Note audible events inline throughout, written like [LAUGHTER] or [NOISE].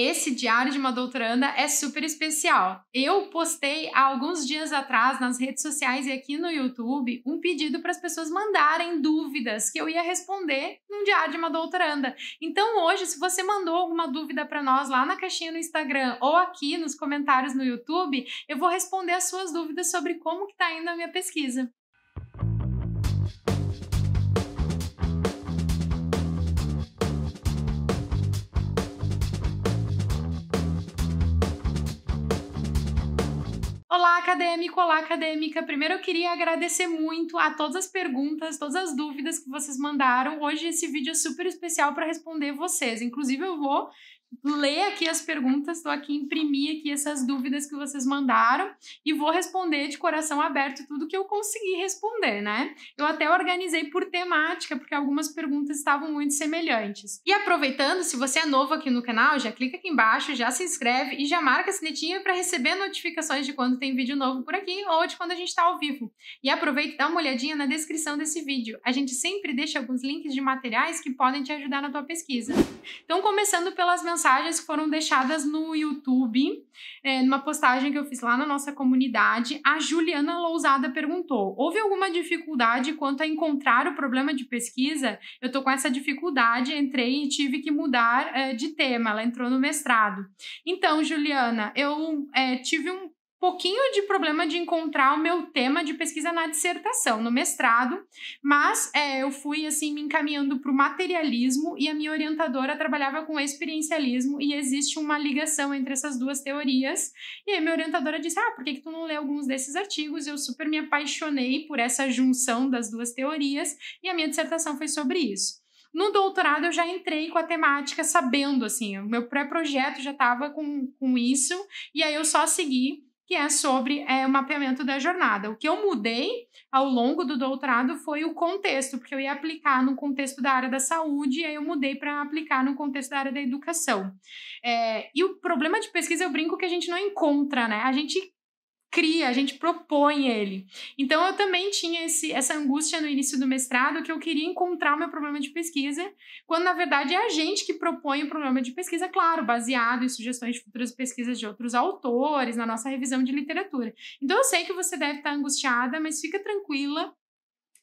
esse diário de uma doutoranda é super especial. Eu postei há alguns dias atrás nas redes sociais e aqui no YouTube um pedido para as pessoas mandarem dúvidas que eu ia responder num diário de uma doutoranda. Então hoje, se você mandou alguma dúvida para nós lá na caixinha no Instagram ou aqui nos comentários no YouTube, eu vou responder as suas dúvidas sobre como que está indo a minha pesquisa. Olá, acadêmico! Olá, acadêmica! Primeiro eu queria agradecer muito a todas as perguntas, todas as dúvidas que vocês mandaram. Hoje esse vídeo é super especial para responder vocês. Inclusive, eu vou ler aqui as perguntas, estou aqui imprimir aqui essas dúvidas que vocês mandaram e vou responder de coração aberto tudo que eu consegui responder, né? Eu até organizei por temática, porque algumas perguntas estavam muito semelhantes. E aproveitando, se você é novo aqui no canal, já clica aqui embaixo, já se inscreve e já marca a sinetinha para receber notificações de quando tem vídeo novo por aqui ou de quando a gente está ao vivo. E aproveita e dá uma olhadinha na descrição desse vídeo. A gente sempre deixa alguns links de materiais que podem te ajudar na tua pesquisa. Então, começando pelas mensagens mensagens que foram deixadas no YouTube, é, numa postagem que eu fiz lá na nossa comunidade. A Juliana Lousada perguntou: houve alguma dificuldade quanto a encontrar o problema de pesquisa? Eu tô com essa dificuldade, entrei e tive que mudar é, de tema. Ela entrou no mestrado. Então, Juliana, eu é, tive um pouquinho de problema de encontrar o meu tema de pesquisa na dissertação, no mestrado, mas é, eu fui assim me encaminhando para o materialismo e a minha orientadora trabalhava com experiencialismo e existe uma ligação entre essas duas teorias. E aí minha orientadora disse: "Ah, por que, que tu não lê alguns desses artigos?" Eu super me apaixonei por essa junção das duas teorias e a minha dissertação foi sobre isso. No doutorado eu já entrei com a temática sabendo, assim, o meu pré-projeto já estava com, com isso, e aí eu só segui que é sobre é, o mapeamento da jornada. O que eu mudei ao longo do doutorado foi o contexto, porque eu ia aplicar no contexto da área da saúde, e aí eu mudei para aplicar no contexto da área da educação. É, e o problema de pesquisa, eu brinco que a gente não encontra, né? A gente cria, a gente propõe ele. Então eu também tinha esse, essa angústia no início do mestrado que eu queria encontrar o meu problema de pesquisa, quando na verdade é a gente que propõe o problema de pesquisa, claro, baseado em sugestões de futuras pesquisas de outros autores, na nossa revisão de literatura. Então eu sei que você deve estar angustiada, mas fica tranquila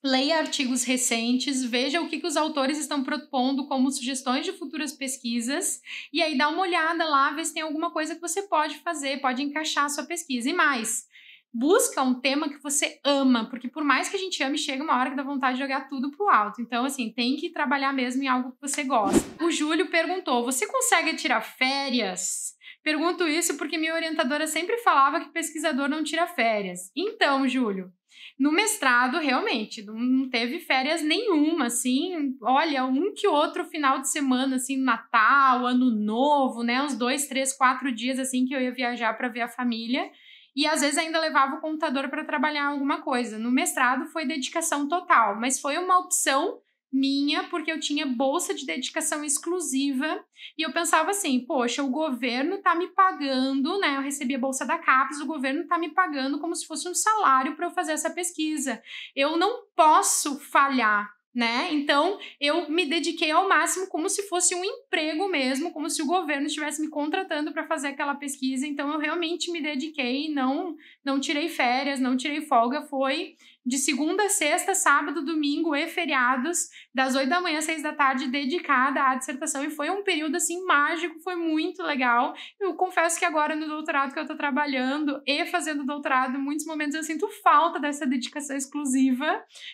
leia artigos recentes, veja o que, que os autores estão propondo como sugestões de futuras pesquisas, e aí dá uma olhada lá, vê se tem alguma coisa que você pode fazer, pode encaixar a sua pesquisa. E mais, busca um tema que você ama, porque por mais que a gente ame, chega uma hora que dá vontade de jogar tudo pro alto. Então, assim, tem que trabalhar mesmo em algo que você gosta. O Júlio perguntou: você consegue tirar férias? Pergunto isso porque minha orientadora sempre falava que pesquisador não tira férias. Então, Júlio, no mestrado, realmente, não teve férias nenhuma, assim. Olha, um que outro final de semana, assim, Natal, Ano Novo, né? Uns dois, três, quatro dias, assim, que eu ia viajar para ver a família. E às vezes ainda levava o computador para trabalhar alguma coisa. No mestrado foi dedicação total, mas foi uma opção minha, porque eu tinha bolsa de dedicação exclusiva, e eu pensava assim, poxa, o governo tá me pagando, né? Eu recebia bolsa da CAPES, o governo tá me pagando como se fosse um salário para eu fazer essa pesquisa. Eu não posso falhar, né? Então, eu me dediquei ao máximo como se fosse um emprego mesmo, como se o governo estivesse me contratando para fazer aquela pesquisa. Então, eu realmente me dediquei, não não tirei férias, não tirei folga, foi de segunda, sexta, sábado, domingo e feriados, das 8 da manhã às 6 da tarde, dedicada à dissertação. E foi um período assim mágico, foi muito legal. Eu confesso que agora no doutorado que eu estou trabalhando e fazendo doutorado, em muitos momentos eu sinto falta dessa dedicação exclusiva.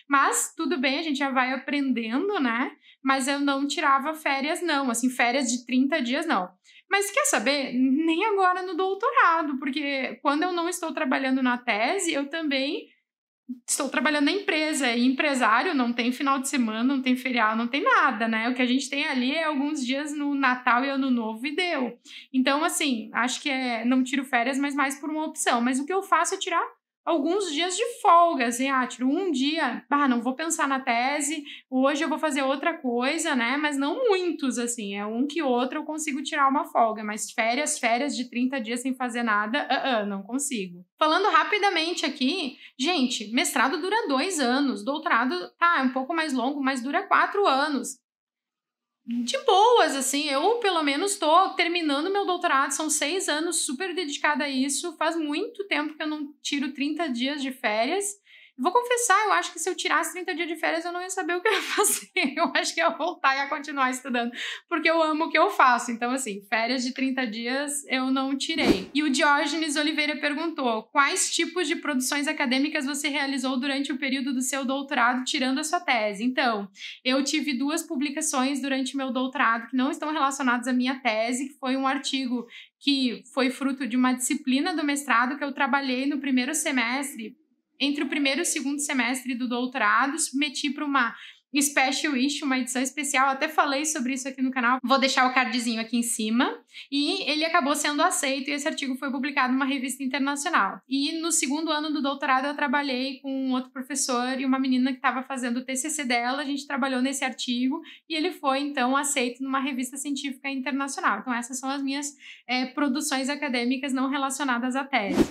Mas tudo bem, a gente já vai aprendendo, né? Mas eu não tirava férias, não, assim, férias de 30 dias, não. Mas quer saber? Nem agora no doutorado, porque quando eu não estou trabalhando na tese, eu também estou trabalhando na empresa e é empresário não tem final de semana, não tem feriado, não tem nada, né? O que a gente tem ali é alguns dias no Natal e Ano Novo e deu. Então, assim, acho que é não tiro férias, mas mais por uma opção. Mas o que eu faço é tirar alguns dias de folga, assim, ah, tiro um dia, ah, não vou pensar na tese, hoje eu vou fazer outra coisa, né? Mas não muitos, assim, é um que outro eu consigo tirar uma folga, mas férias, férias de 30 dias sem fazer nada, uh, -uh não consigo. Falando rapidamente aqui, gente, mestrado dura dois anos, doutorado, tá, é um pouco mais longo, mas dura quatro anos de boas, assim. Eu, pelo menos, estou terminando meu doutorado, são seis anos super dedicada a isso. Faz muito tempo que eu não tiro 30 dias de férias. Vou confessar, eu acho que se eu tirasse 30 dias de férias, eu não ia saber o que eu ia [LAUGHS] fazer. Eu acho que eu ia voltar e ia continuar estudando, porque eu amo o que eu faço. Então, assim, férias de 30 dias eu não tirei. E o Diógenes Oliveira perguntou: quais tipos de produções acadêmicas você realizou durante o período do seu doutorado, tirando a sua tese? Então, eu tive duas publicações durante meu doutorado que não estão relacionadas à minha tese, que foi um artigo que foi fruto de uma disciplina do mestrado que eu trabalhei no primeiro semestre entre o primeiro e o segundo semestre do doutorado, submeti para uma Special Issue, uma edição especial. Até falei sobre isso aqui no canal. Vou deixar o cardzinho aqui em cima. E ele acabou sendo aceito e esse artigo foi publicado numa revista internacional. E no segundo ano do doutorado eu trabalhei com um outro professor e uma menina que estava fazendo o TCC dela. A gente trabalhou nesse artigo e ele foi então aceito numa revista científica internacional. Então essas são as minhas é, produções acadêmicas não relacionadas à tese.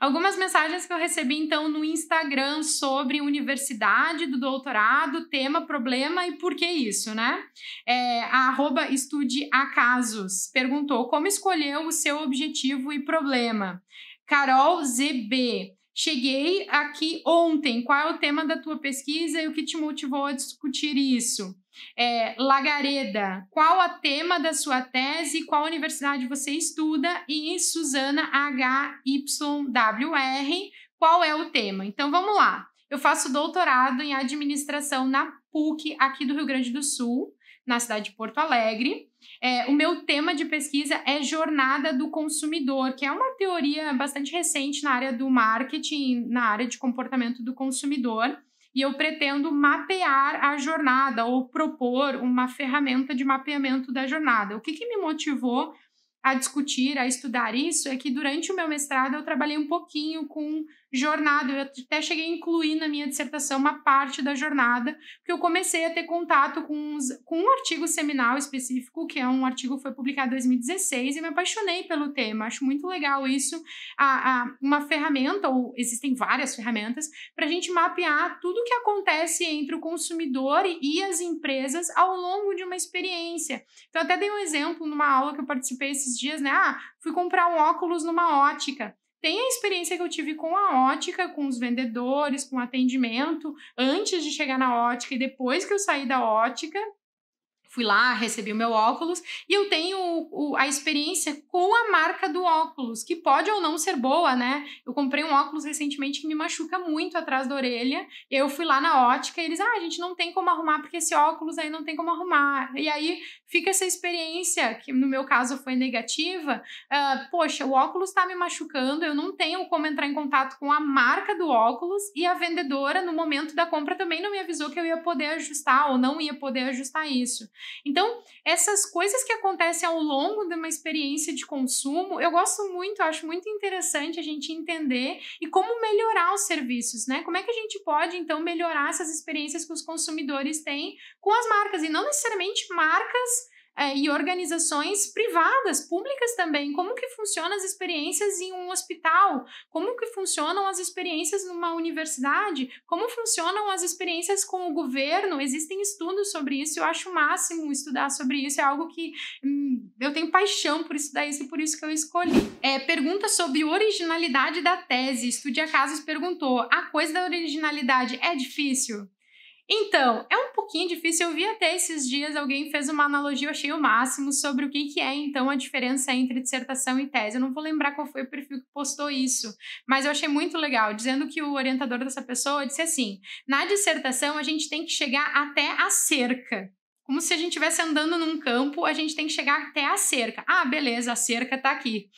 Algumas mensagens que eu recebi então no Instagram sobre universidade do doutorado, tema problema e por que isso, né? É, a arroba estude acasos perguntou como escolheu o seu objetivo e problema. Carol ZB, cheguei aqui ontem. Qual é o tema da tua pesquisa e o que te motivou a discutir isso? É, Lagareda, qual o tema da sua tese, qual universidade você estuda? E Suzana HYWR, qual é o tema? Então vamos lá. Eu faço doutorado em administração na PUC aqui do Rio Grande do Sul, na cidade de Porto Alegre. É, o meu tema de pesquisa é jornada do consumidor, que é uma teoria bastante recente na área do marketing, na área de comportamento do consumidor. E eu pretendo mapear a jornada ou propor uma ferramenta de mapeamento da jornada. O que, que me motivou a discutir, a estudar isso, é que durante o meu mestrado eu trabalhei um pouquinho com jornada. Eu até cheguei a incluir na minha dissertação uma parte da jornada, porque eu comecei a ter contato com, uns, com um artigo seminal específico, que é um artigo que foi publicado em 2016, e me apaixonei pelo tema. Acho muito legal isso, a, a uma ferramenta, ou existem várias ferramentas, para a gente mapear tudo o que acontece entre o consumidor e as empresas ao longo de uma experiência. Então, até dei um exemplo numa aula que eu participei esses dias, né? Ah, fui comprar um óculos numa ótica tem a experiência que eu tive com a ótica, com os vendedores, com o atendimento, antes de chegar na ótica e depois que eu saí da ótica fui lá, recebi o meu óculos e eu tenho o, a experiência com a marca do óculos, que pode ou não ser boa, né? Eu comprei um óculos recentemente que me machuca muito atrás da orelha, e eu fui lá na ótica e eles, ah, a gente não tem como arrumar porque esse óculos aí não tem como arrumar. E aí fica essa experiência, que no meu caso foi negativa, uh, poxa, o óculos tá me machucando, eu não tenho como entrar em contato com a marca do óculos e a vendedora no momento da compra também não me avisou que eu ia poder ajustar ou não ia poder ajustar isso. Então, essas coisas que acontecem ao longo de uma experiência de consumo, eu gosto muito, eu acho muito interessante a gente entender e como melhorar os serviços, né? Como é que a gente pode, então, melhorar essas experiências que os consumidores têm com as marcas e não necessariamente marcas é, e organizações privadas, públicas também. Como que funcionam as experiências em um hospital? Como que funcionam as experiências numa universidade? Como funcionam as experiências com o governo? Existem estudos sobre isso, eu acho o máximo estudar sobre isso, é algo que hum, eu tenho paixão por estudar isso e por isso que eu escolhi. É, pergunta sobre originalidade da tese. Estudia Casos perguntou: a coisa da originalidade é difícil? Então, é um pouquinho difícil. Eu vi até esses dias alguém fez uma analogia, eu achei o máximo, sobre o que, que é, então, a diferença entre dissertação e tese. Eu não vou lembrar qual foi o perfil que postou isso, mas eu achei muito legal, dizendo que o orientador dessa pessoa disse assim: na dissertação, a gente tem que chegar até a cerca como se a gente estivesse andando num campo, a gente tem que chegar até a cerca. Ah, beleza, a cerca está aqui.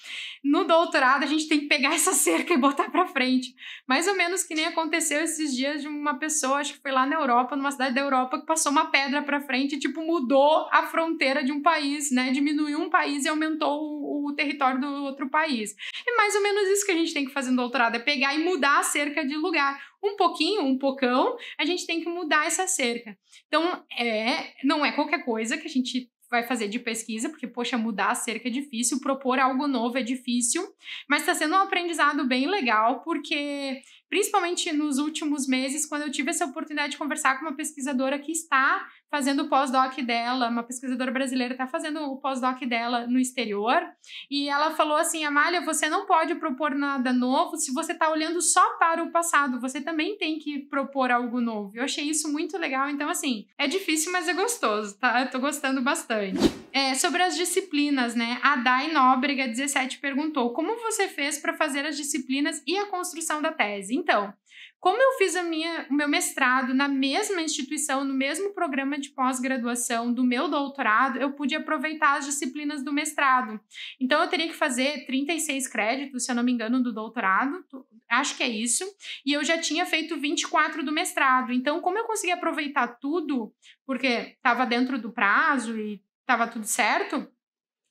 No doutorado, a gente tem que pegar [LAUGHS] essa cerca e botar para frente. Mais ou menos que nem aconteceu esses dias de uma pessoa, acho que foi lá na Europa, numa cidade da Europa, que passou uma pedra para frente e, tipo, mudou a fronteira de um país, né? Diminuiu um país e aumentou o, o território do outro país. É mais ou menos isso que a gente tem que fazer no doutorado, é pegar e mudar a cerca de lugar um pouquinho, um pocão, a gente tem que mudar essa cerca. Então, é, não é qualquer coisa que a gente vai fazer de pesquisa, porque, poxa, mudar a cerca é difícil, propor algo novo é difícil, mas está sendo um aprendizado bem legal, porque, principalmente nos últimos meses, quando eu tive essa oportunidade de conversar com uma pesquisadora que está fazendo o pós-doc dela, uma pesquisadora brasileira está fazendo o pós-doc dela no exterior, e ela falou assim: Amália, você não pode propor nada novo se você está olhando só para o passado, você também tem que propor algo novo. Eu achei isso muito legal, então, assim, é difícil, mas é gostoso, tá? Eu tô gostando bastante interessante. É, sobre as disciplinas, né? A Dai Nóbrega 17 perguntou: como você fez para fazer as disciplinas e a construção da tese? Então, como eu fiz minha, o meu mestrado na mesma instituição, no mesmo programa de pós-graduação do meu doutorado, eu pude aproveitar as disciplinas do mestrado. Então, eu teria que fazer 36 créditos, se eu não me engano, do doutorado, acho que é isso, e eu já tinha feito 24 do mestrado. Então, como eu consegui aproveitar tudo, porque estava dentro do prazo e estava tudo certo,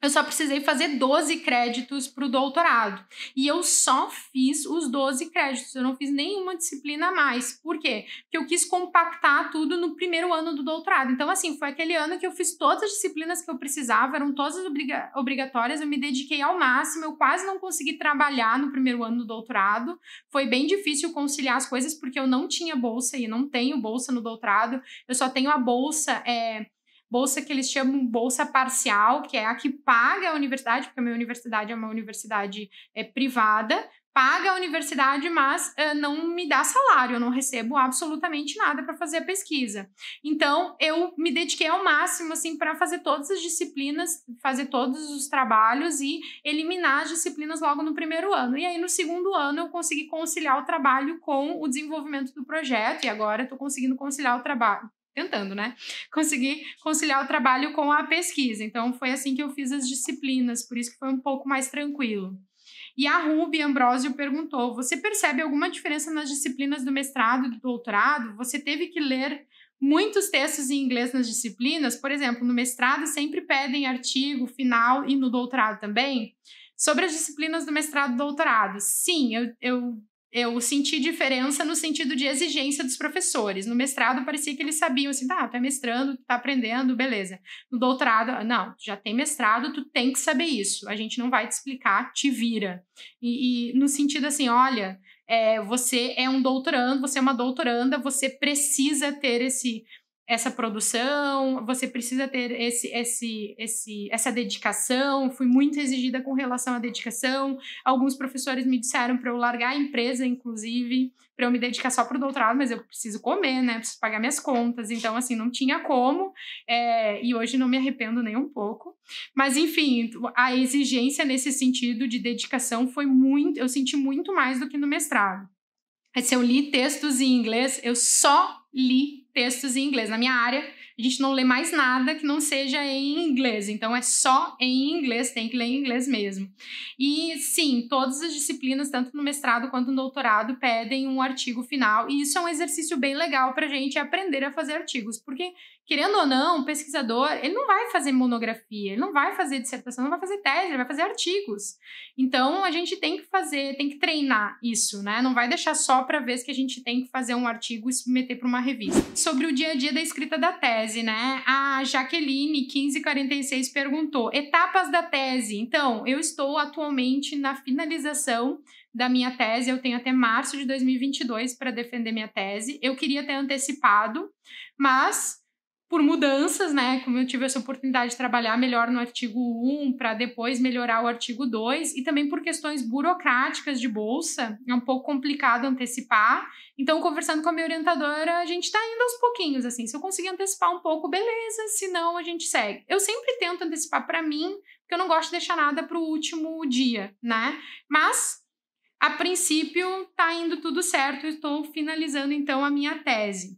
eu só precisei fazer 12 créditos para o doutorado. E eu só fiz os 12 créditos, eu não fiz nenhuma disciplina a mais. Por quê? Porque eu quis compactar tudo no primeiro ano do doutorado. Então, assim, foi aquele ano que eu fiz todas as disciplinas que eu precisava, eram todas obriga obrigatórias, eu me dediquei ao máximo, eu quase não consegui trabalhar no primeiro ano do doutorado. Foi bem difícil conciliar as coisas, porque eu não tinha bolsa e não tenho bolsa no doutorado, eu só tenho a bolsa. É, bolsa que eles chamam bolsa parcial, que é a que paga a universidade, porque a minha universidade é uma universidade é, privada, paga a universidade, mas uh, não me dá salário, eu não recebo absolutamente nada para fazer a pesquisa. Então, eu me dediquei ao máximo assim para fazer todas as disciplinas, fazer todos os trabalhos e eliminar as disciplinas logo no primeiro ano. E aí no segundo ano eu consegui conciliar o trabalho com o desenvolvimento do projeto e agora estou conseguindo conciliar o trabalho tentando, né? Consegui conciliar o trabalho com a pesquisa. Então foi assim que eu fiz as disciplinas, por isso que foi um pouco mais tranquilo. E a Ruby Ambrosio perguntou: "Você percebe alguma diferença nas disciplinas do mestrado e do doutorado? Você teve que ler muitos textos em inglês nas disciplinas? Por exemplo, no mestrado sempre pedem artigo final e no doutorado também?" Sobre as disciplinas do mestrado e doutorado, sim, eu, eu eu senti diferença no sentido de exigência dos professores. No mestrado parecia que eles sabiam assim, tá, tá mestrando, tá aprendendo, beleza. No doutorado, não, já tem mestrado, tu tem que saber isso. A gente não vai te explicar, te vira. E, e no sentido assim, olha, é, você é um doutorando, você é uma doutoranda, você precisa ter esse essa produção, você precisa ter esse, esse, esse, essa dedicação. Fui muito exigida com relação à dedicação. Alguns professores me disseram para eu largar a empresa, inclusive, para eu me dedicar só para o doutorado, mas eu preciso comer, né? Preciso pagar minhas contas. Então, assim, não tinha como. É, e hoje não me arrependo nem um pouco. Mas, enfim, a exigência nesse sentido de dedicação foi muito. Eu senti muito mais do que no mestrado. Se eu li textos em inglês, eu só li textos em inglês. Na minha área, a gente não lê mais nada que não seja em inglês. Então, é só em inglês, tem que ler em inglês mesmo. E, sim, todas as disciplinas, tanto no mestrado quanto no doutorado, pedem um artigo final. E isso é um exercício bem legal para a gente aprender a fazer artigos. Porque querendo ou não, o pesquisador, ele não vai fazer monografia, ele não vai fazer dissertação, não vai fazer tese, ele vai fazer artigos. Então, a gente tem que fazer, tem que treinar isso, né? Não vai deixar só para ver que a gente tem que fazer um artigo e submeter para uma revista. Sobre o dia a dia da escrita da tese, né? A Jaqueline, 1546, perguntou: etapas da tese. Então, eu estou atualmente na finalização da minha tese, eu tenho até março de 2022 para defender minha tese. Eu queria ter antecipado, mas por mudanças, né? Como eu tive essa oportunidade de trabalhar melhor no artigo 1 para depois melhorar o artigo 2 e também por questões burocráticas de bolsa, é um pouco complicado antecipar. Então, conversando com a minha orientadora, a gente está indo aos pouquinhos, assim, se eu conseguir antecipar um pouco, beleza, se não, a gente segue. Eu sempre tento antecipar para mim, porque eu não gosto de deixar nada para o último dia, né? Mas a princípio, tá indo tudo certo, estou finalizando então a minha tese.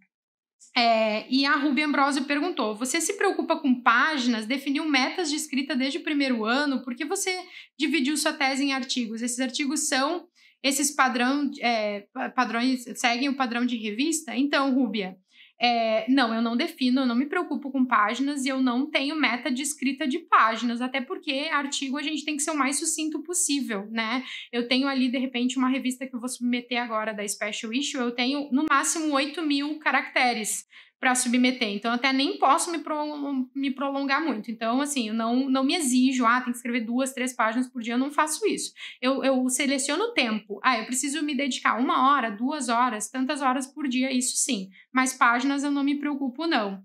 É, e a Ruby Ambrosio perguntou: você se preocupa com páginas? Definiu metas de escrita desde o primeiro ano? Por que você dividiu sua tese em artigos? Esses artigos são esses padrão, é, padrões seguem o padrão de revista? Então, Rubia? É, não, eu não defino, eu não me preocupo com páginas e eu não tenho meta de escrita de páginas, até porque artigo a gente tem que ser o mais sucinto possível, né? Eu tenho ali, de repente, uma revista que eu vou submeter agora da Special Issue, eu tenho no máximo 8 mil caracteres para submeter. Então, até nem posso me, pro, me prolongar muito. Então, assim, eu não, não me exijo, ah, tem que escrever duas, três páginas por dia, eu não faço isso. Eu, eu seleciono o tempo. Ah, eu preciso me dedicar uma hora, duas horas, tantas horas por dia, isso sim. Mas páginas eu não me preocupo, não.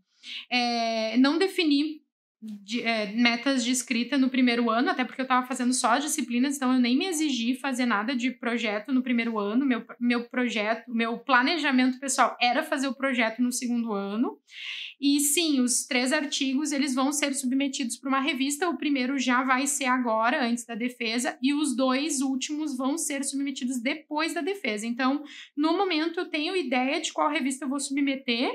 É, não definir de, é, metas de escrita no primeiro ano, até porque eu estava fazendo só disciplinas, então eu nem me exigi fazer nada de projeto no primeiro ano. Meu, meu projeto, meu planejamento pessoal era fazer o projeto no segundo ano. E sim, os três artigos eles vão ser submetidos para uma revista. O primeiro já vai ser agora, antes da defesa, e os dois últimos vão ser submetidos depois da defesa. Então, no momento, eu tenho ideia de qual revista eu vou submeter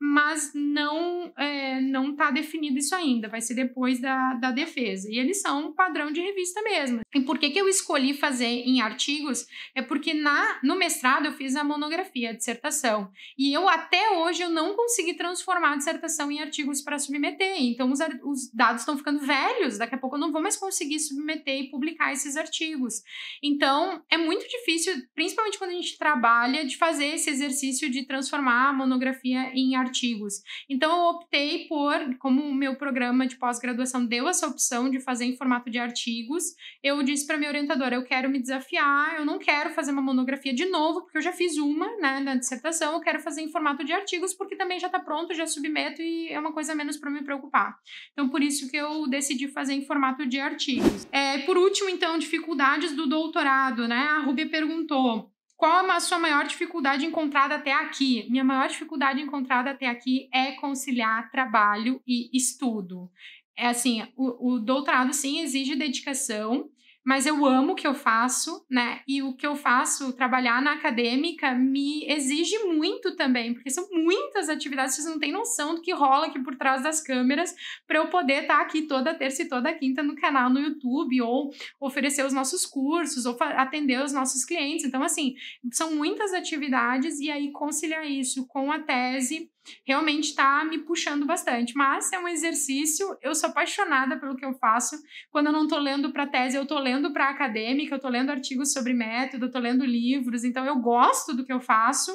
mas não é, não está definido isso ainda, vai ser depois da, da defesa. E eles são um padrão de revista mesmo. E por que, que eu escolhi fazer em artigos? É porque na, no mestrado eu fiz a monografia, a dissertação, e eu até hoje eu não consegui transformar a dissertação em artigos para submeter, então os, os dados estão ficando velhos, daqui a pouco eu não vou mais conseguir submeter e publicar esses artigos. Então, é muito difícil, principalmente quando a gente trabalha, de fazer esse exercício de transformar a monografia em artigos artigos. Então, eu optei por, como o meu programa de pós-graduação deu essa opção de fazer em formato de artigos, eu disse para minha orientadora: eu quero me desafiar, eu não quero fazer uma monografia de novo, porque eu já fiz uma né, na dissertação, eu quero fazer em formato de artigos, porque também já está pronto, já submeto e é uma coisa menos para me preocupar. Então, por isso que eu decidi fazer em formato de artigos. É, por último, então, dificuldades do doutorado, né? A Rubia perguntou qual a sua maior dificuldade encontrada até aqui? Minha maior dificuldade encontrada até aqui é conciliar trabalho e estudo. É assim, o, o doutorado sim exige dedicação, mas eu amo o que eu faço, né? E o que eu faço, trabalhar na acadêmica, me exige muito também, porque são muitas atividades, vocês não têm noção do que rola aqui por trás das câmeras, para eu poder estar tá aqui toda terça e toda quinta no canal no YouTube, ou oferecer os nossos cursos, ou atender os nossos clientes. Então, assim, são muitas atividades, e aí conciliar isso com a tese realmente está me puxando bastante. Mas é um exercício, eu sou apaixonada pelo que eu faço. Quando eu não estou lendo para tese, eu estou lendo para acadêmica, eu estou lendo artigos sobre método, eu estou lendo livros, então eu gosto do que eu faço.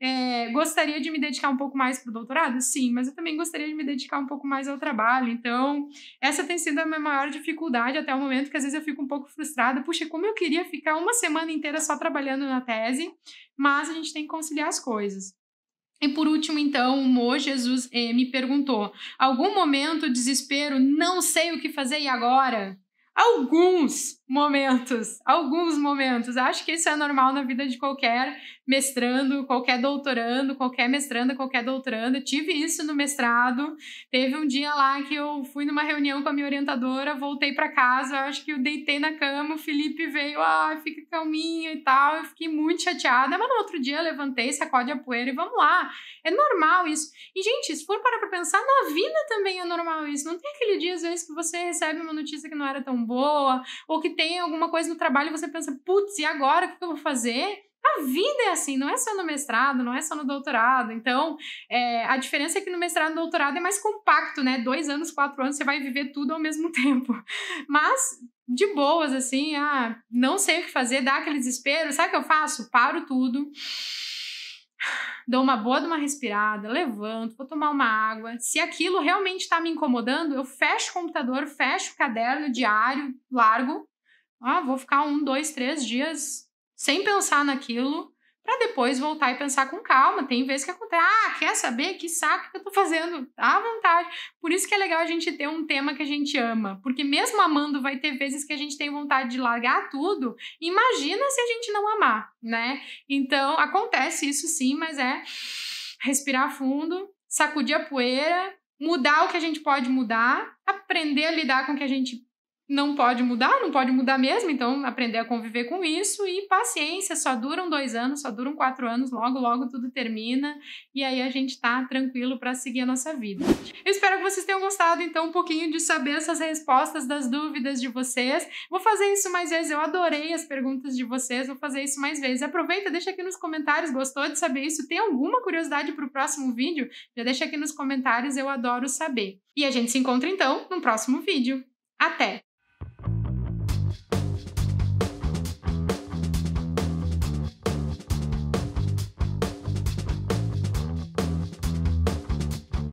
É, gostaria de me dedicar um pouco mais para o doutorado? Sim, mas eu também gostaria de me dedicar um pouco mais ao trabalho. Então, essa tem sido a minha maior dificuldade até o momento, que às vezes eu fico um pouco frustrada. Puxa, como eu queria ficar uma semana inteira só trabalhando na tese, mas a gente tem que conciliar as coisas. E por último, então, o Mo Jesus eh, M perguntou: algum momento desespero, não sei o que fazer e agora? Alguns, momentos, alguns momentos. Acho que isso é normal na vida de qualquer mestrando, qualquer doutorando, qualquer mestranda, qualquer doutoranda. Tive isso no mestrado. Teve um dia lá que eu fui numa reunião com a minha orientadora, voltei para casa, acho que eu deitei na cama, o Felipe veio, ah, fica calminha e tal. Eu fiquei muito chateada, mas no outro dia eu levantei, sacode a poeira e vamos lá. É normal isso. E gente, se for parar para pensar, na vida também é normal isso. Não tem aquele dia às vezes que você recebe uma notícia que não era tão boa ou que tem tem alguma coisa no trabalho e você pensa, putz, e agora o que eu vou fazer? A vida é assim, não é só no mestrado, não é só no doutorado. Então, é, a diferença é que no mestrado e no doutorado é mais compacto, né? Dois anos, quatro anos, você vai viver tudo ao mesmo [LAUGHS] tempo. Mas, de boas, assim, ah, não sei o que fazer, dá aquele desespero. Sabe o que eu faço? Paro tudo dou uma boa de uma respirada, levanto, vou tomar uma água. Se aquilo realmente está me incomodando, eu fecho o computador, fecho o caderno diário, largo ah, vou ficar um, dois, três dias sem pensar naquilo, para depois voltar e pensar com calma. Tem vezes que acontece, ah, quer saber que saco que eu tô fazendo? À vontade. Por isso que é legal a gente ter um tema que a gente ama, porque mesmo amando vai ter vezes que a gente tem vontade de largar tudo. Imagina se a gente não amar, né? Então, acontece isso sim, mas é respirar fundo, sacudir a poeira, mudar o que a gente pode mudar, aprender a lidar com o que a gente não pode mudar, não pode mudar mesmo, então aprender a conviver com isso e paciência, só duram dois anos, só duram quatro anos, logo, logo tudo termina e aí a gente tá tranquilo para seguir a nossa vida. Eu espero que vocês tenham gostado, então, um pouquinho de saber essas respostas das dúvidas de vocês. Vou fazer isso mais vezes, eu adorei as perguntas de vocês, vou fazer isso mais vezes. Aproveita, deixa aqui nos comentários, gostou de saber isso? Tem alguma curiosidade para o próximo vídeo? Já deixa aqui nos comentários, eu adoro saber. E a gente se encontra então no próximo vídeo. Até!